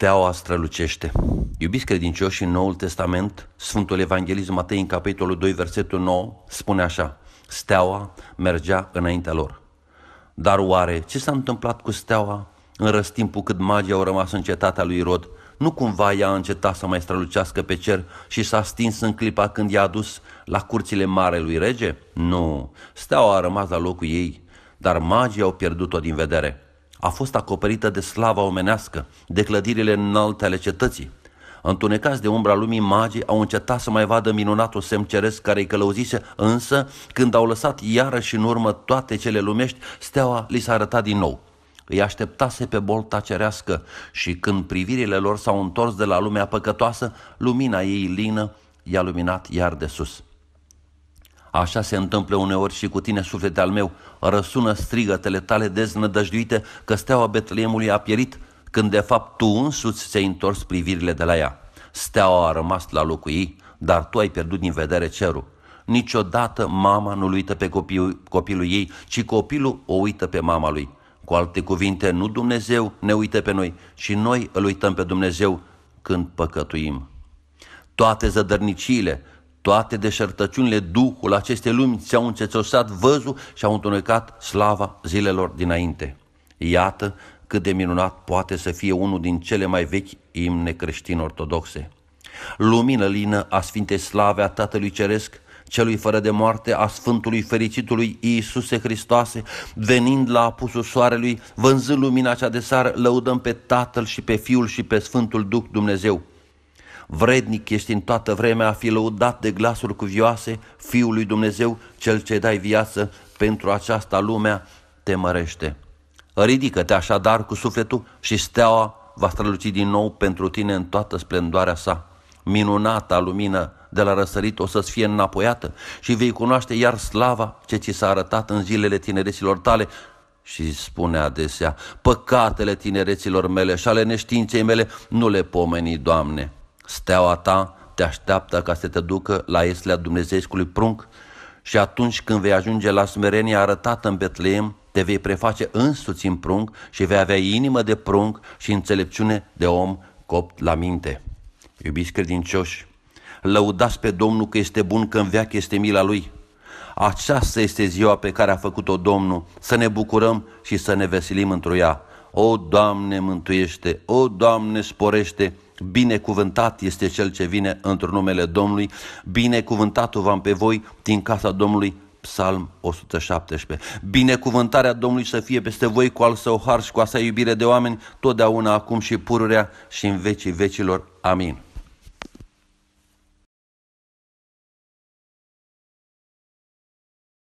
Steaua strălucește. Iubiți credincioși, în Noul Testament, Sfântul Evanghelist Matei, în capitolul 2, versetul 9, spune așa, Steaua mergea înaintea lor. Dar oare ce s-a întâmplat cu steaua în răstimpul cât magii au rămas în cetatea lui Rod? Nu cumva ea a încetat să mai strălucească pe cer și s-a stins în clipa când i-a dus la curțile mare lui rege? Nu, steaua a rămas la locul ei, dar magii au pierdut-o din vedere a fost acoperită de slava omenească, de clădirile înalte ale cetății. Întunecați de umbra lumii, magii au încetat să mai vadă minunatul semn ceresc care îi călăuzise, însă, când au lăsat iarăși în urmă toate cele lumești, steaua li s-a arătat din nou. Îi așteptase pe bolta cerească și când privirile lor s-au întors de la lumea păcătoasă, lumina ei lină i-a luminat iar de sus. Așa se întâmplă uneori și cu tine, suflete al meu, răsună strigătele tale deznădăjduite că steaua Betleemului a pierit, când de fapt tu însuți ți-ai întors privirile de la ea. Steaua a rămas la locul ei, dar tu ai pierdut din vedere cerul. Niciodată mama nu-l uită pe copilul, copilul ei, ci copilul o uită pe mama lui. Cu alte cuvinte, nu Dumnezeu ne uită pe noi, ci noi îl uităm pe Dumnezeu când păcătuim. Toate zădărniciile toate deșertăciunile, Duhul acestei lumi ți-au încețosat văzul și au întunecat slava zilelor dinainte. Iată cât de minunat poate să fie unul din cele mai vechi imne creștini ortodoxe Lumină lină a Sfintei Slave a Tatălui Ceresc, celui fără de moarte, a Sfântului Fericitului Iisuse Hristoase, venind la apusul soarelui, vânzând lumina cea de sară, lăudăm pe Tatăl și pe Fiul și pe Sfântul Duh Dumnezeu. Vrednic ești în toată vremea a fi lăudat de glasuri cuvioase, Fiul lui Dumnezeu, Cel ce dai viață pentru aceasta lumea, te mărește. Ridică-te așadar cu sufletul și steaua va străluci din nou pentru tine în toată splendoarea sa. Minunata lumină de la răsărit o să-ți fie înapoiată și vei cunoaște iar slava ce ți s-a arătat în zilele tinereților tale și spune adesea, păcatele tinereților mele și ale neștiinței mele nu le pomeni, Doamne. Steaua ta te așteaptă ca să te ducă la eslea Dumnezeiescului prunc și atunci când vei ajunge la smerenia arătată în Betleem, te vei preface însuți în prunc și vei avea inimă de prunc și înțelepciune de om copt la minte. Iubiți credincioși, lăudați pe Domnul că este bun, că în veac este mila Lui. Aceasta este ziua pe care a făcut-o Domnul, să ne bucurăm și să ne veselim într-o ea. O, Doamne, mântuiește! O, Doamne, sporește! Binecuvântat este cel ce vine într-un numele Domnului, binecuvântatul v-am pe voi din casa Domnului, Psalm 117. Binecuvântarea Domnului să fie peste voi cu al său har și cu a sa iubire de oameni, totdeauna, acum și pururea și în vecii vecilor. Amin.